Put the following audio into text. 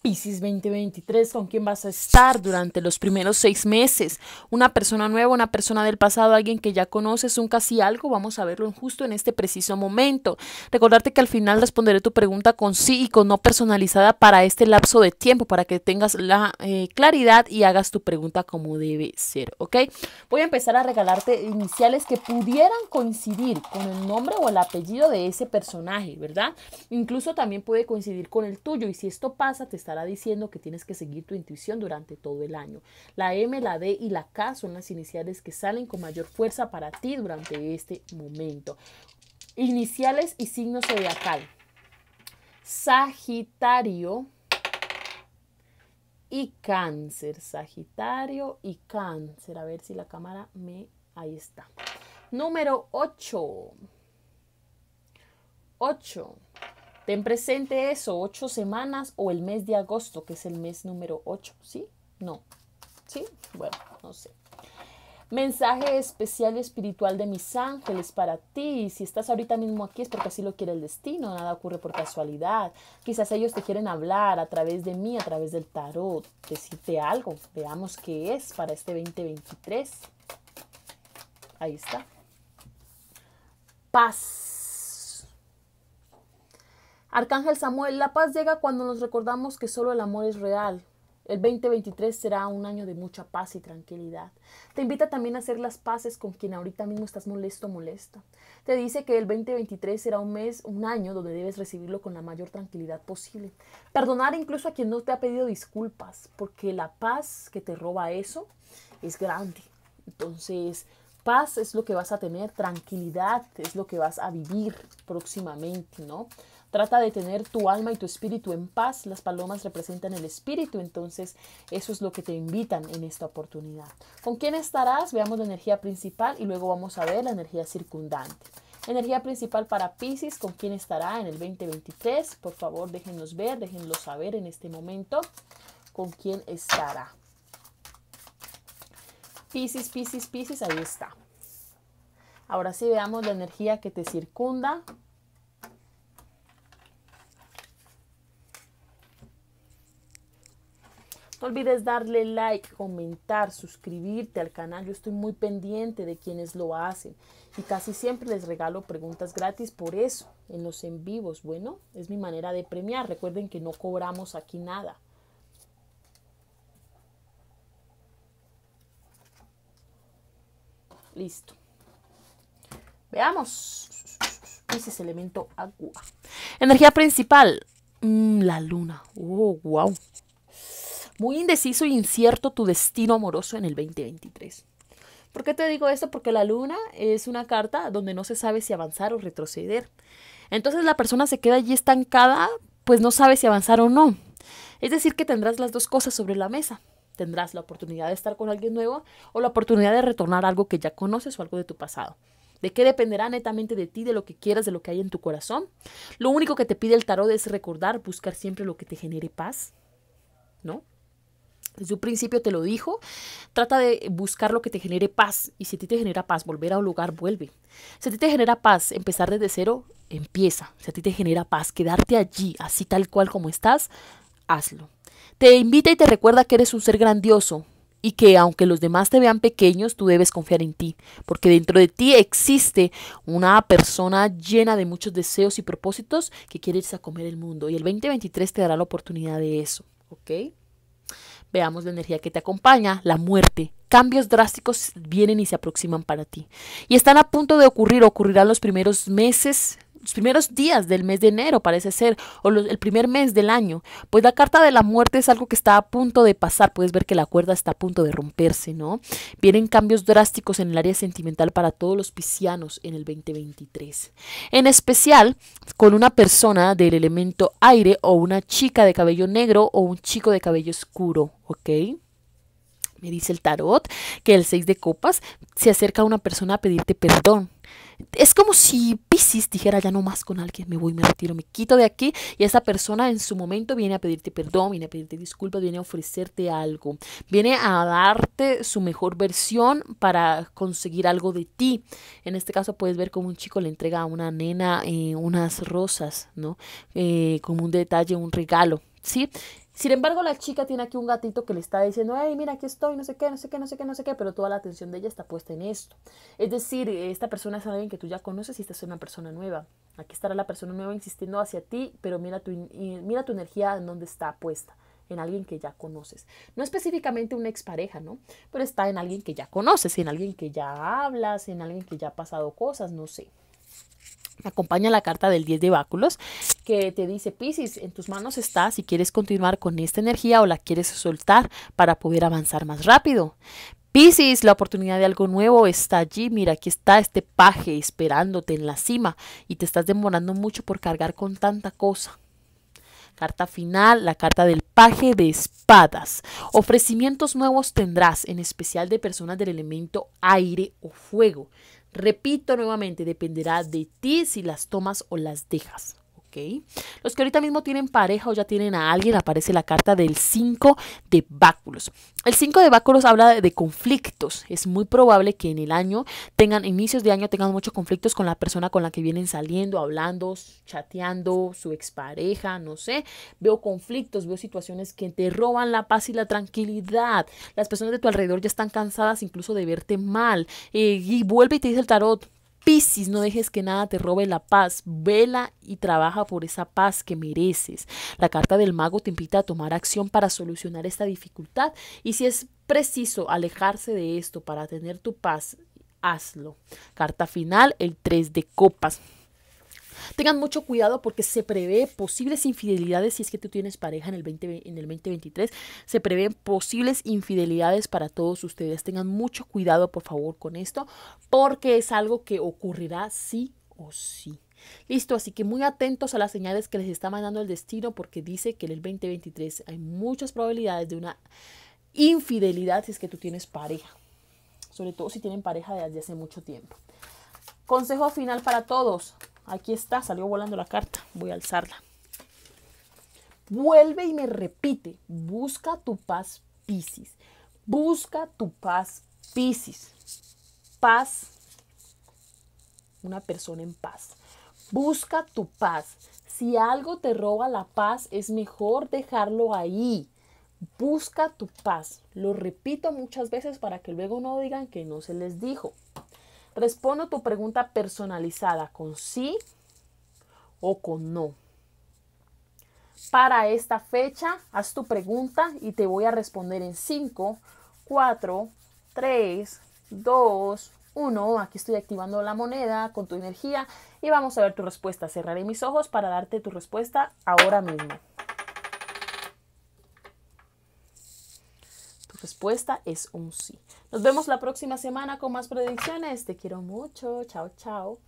Piscis 2023, ¿con quién vas a estar durante los primeros seis meses? Una persona nueva, una persona del pasado, alguien que ya conoces, un casi algo, vamos a verlo justo en este preciso momento. Recordarte que al final responderé tu pregunta con sí y con no personalizada para este lapso de tiempo, para que tengas la eh, claridad y hagas tu pregunta como debe ser, ¿ok? Voy a empezar a regalarte iniciales que pudieran coincidir con el nombre o el apellido de ese personaje, ¿verdad? Incluso también puede coincidir con el tuyo y si esto pasa, te estará diciendo que tienes que seguir tu intuición durante todo el año. La M, la D y la K son las iniciales que salen con mayor fuerza para ti durante este momento. Iniciales y signos zodiacal. Sagitario y cáncer. Sagitario y cáncer. A ver si la cámara me... Ahí está. Número 8. 8. Ten presente eso, ocho semanas o el mes de agosto, que es el mes número ocho, ¿sí? No. ¿Sí? Bueno, no sé. Mensaje especial y espiritual de mis ángeles para ti. si estás ahorita mismo aquí es porque así lo quiere el destino, nada ocurre por casualidad. Quizás ellos te quieren hablar a través de mí, a través del tarot, decirte algo. Veamos qué es para este 2023. Ahí está. Paz Arcángel Samuel, la paz llega cuando nos recordamos que solo el amor es real. El 2023 será un año de mucha paz y tranquilidad. Te invita también a hacer las paces con quien ahorita mismo estás molesto o molesta. Te dice que el 2023 será un mes, un año donde debes recibirlo con la mayor tranquilidad posible. Perdonar incluso a quien no te ha pedido disculpas, porque la paz que te roba eso es grande. Entonces, paz es lo que vas a tener, tranquilidad es lo que vas a vivir próximamente, ¿no? Trata de tener tu alma y tu espíritu en paz. Las palomas representan el espíritu, entonces eso es lo que te invitan en esta oportunidad. ¿Con quién estarás? Veamos la energía principal y luego vamos a ver la energía circundante. Energía principal para Pisces, ¿con quién estará en el 2023? Por favor, déjenos ver, déjenlo saber en este momento con quién estará. Pisces, Pisces, Pisces, ahí está. Ahora sí veamos la energía que te circunda. olvides darle like, comentar, suscribirte al canal. Yo estoy muy pendiente de quienes lo hacen y casi siempre les regalo preguntas gratis por eso en los en vivos. Bueno, es mi manera de premiar. Recuerden que no cobramos aquí nada. Listo. Veamos. Ese es elemento agua. Energía principal. Mm, la luna. Oh, wow muy indeciso e incierto tu destino amoroso en el 2023. ¿Por qué te digo esto? Porque la luna es una carta donde no se sabe si avanzar o retroceder. Entonces la persona se queda allí estancada, pues no sabe si avanzar o no. Es decir, que tendrás las dos cosas sobre la mesa. Tendrás la oportunidad de estar con alguien nuevo o la oportunidad de retornar algo que ya conoces o algo de tu pasado. ¿De qué dependerá netamente de ti, de lo que quieras, de lo que hay en tu corazón? Lo único que te pide el tarot es recordar, buscar siempre lo que te genere paz, ¿no? Desde un principio te lo dijo, trata de buscar lo que te genere paz y si a ti te genera paz, volver a un lugar, vuelve. Si a ti te genera paz, empezar desde cero, empieza. Si a ti te genera paz, quedarte allí, así tal cual como estás, hazlo. Te invita y te recuerda que eres un ser grandioso y que aunque los demás te vean pequeños, tú debes confiar en ti, porque dentro de ti existe una persona llena de muchos deseos y propósitos que quiere irse a comer el mundo y el 2023 te dará la oportunidad de eso, ¿ok? veamos la energía que te acompaña, la muerte cambios drásticos vienen y se aproximan para ti. Y están a punto de ocurrir, ocurrirán los primeros meses, los primeros días del mes de enero, parece ser, o el primer mes del año. Pues la carta de la muerte es algo que está a punto de pasar. Puedes ver que la cuerda está a punto de romperse, ¿no? Vienen cambios drásticos en el área sentimental para todos los piscianos en el 2023. En especial con una persona del elemento aire o una chica de cabello negro o un chico de cabello oscuro, ¿ok? Me dice el tarot que el 6 de copas se acerca a una persona a pedirte perdón. Es como si Pisces dijera ya no más con alguien, me voy, me retiro, me quito de aquí y esa persona en su momento viene a pedirte perdón, viene a pedirte disculpas, viene a ofrecerte algo, viene a darte su mejor versión para conseguir algo de ti. En este caso puedes ver como un chico le entrega a una nena eh, unas rosas, ¿no? Eh, como un detalle, un regalo, ¿sí? Sin embargo, la chica tiene aquí un gatito que le está diciendo, hey, mira, aquí estoy, no sé qué, no sé qué, no sé qué, no sé qué, pero toda la atención de ella está puesta en esto. Es decir, esta persona es alguien que tú ya conoces y esta es una persona nueva. Aquí estará la persona nueva insistiendo hacia ti, pero mira tu, mira tu energía en dónde está puesta en alguien que ya conoces. No específicamente una expareja, ¿no? Pero está en alguien que ya conoces, en alguien que ya hablas, en alguien que ya ha pasado cosas, no sé acompaña la carta del 10 de báculos que te dice, Piscis, en tus manos está si quieres continuar con esta energía o la quieres soltar para poder avanzar más rápido. Piscis, la oportunidad de algo nuevo está allí. Mira, aquí está este paje esperándote en la cima y te estás demorando mucho por cargar con tanta cosa. Carta final, la carta del paje de espadas. Ofrecimientos nuevos tendrás, en especial de personas del elemento aire o fuego. Repito nuevamente, dependerá de ti si las tomas o las dejas. Los que ahorita mismo tienen pareja o ya tienen a alguien, aparece la carta del 5 de báculos. El 5 de báculos habla de, conflictos. Es muy probable que en el año tengan, inicios de año tengan muchos conflictos con la persona con la que vienen saliendo, hablando, chateando, su expareja, no sé. Veo conflictos, veo situaciones que te roban la paz y la tranquilidad. Las personas de tu alrededor ya están cansadas incluso de verte mal. Eh, y vuelve y te dice el tarot, Piscis, no dejes que nada te robe la paz. Vela y trabaja por esa paz que mereces. La carta del mago te invita a tomar acción para solucionar esta dificultad y si es preciso alejarse de esto para tener tu paz, hazlo. Carta final, el 3 de copas. Tengan mucho cuidado porque se prevé posibles infidelidades si es que tú tienes pareja en el, en el 2023. Se prevén posibles infidelidades para todos ustedes. Tengan mucho cuidado, por favor, con esto porque es algo que ocurrirá sí o sí. Listo, así que muy atentos a las señales que les está mandando el destino porque dice que en el 2023 hay muchas probabilidades de una infidelidad si es que tú tienes pareja, sobre todo si tienen pareja desde hace mucho tiempo. Consejo final para todos, Aquí está, salió volando la carta. Voy a alzarla. Vuelve y me repite, busca tu paz, Piscis. Busca tu paz, Piscis. Paz, una persona en paz. Busca tu paz. Si algo te roba la paz, es mejor dejarlo ahí. Busca tu paz. Lo repito muchas veces para que luego no digan que no se les dijo. Respondo tu pregunta personalizada con sí o con no. Para esta fecha, haz tu pregunta y te voy a responder en 5, 4, 3, 2, 1. Aquí estoy activando la moneda con tu energía y vamos a ver tu respuesta. Cerraré mis ojos para darte tu respuesta ahora mismo. respuesta es un sí. Nos vemos la próxima semana con más predicciones. Te quiero mucho. Chao, chao.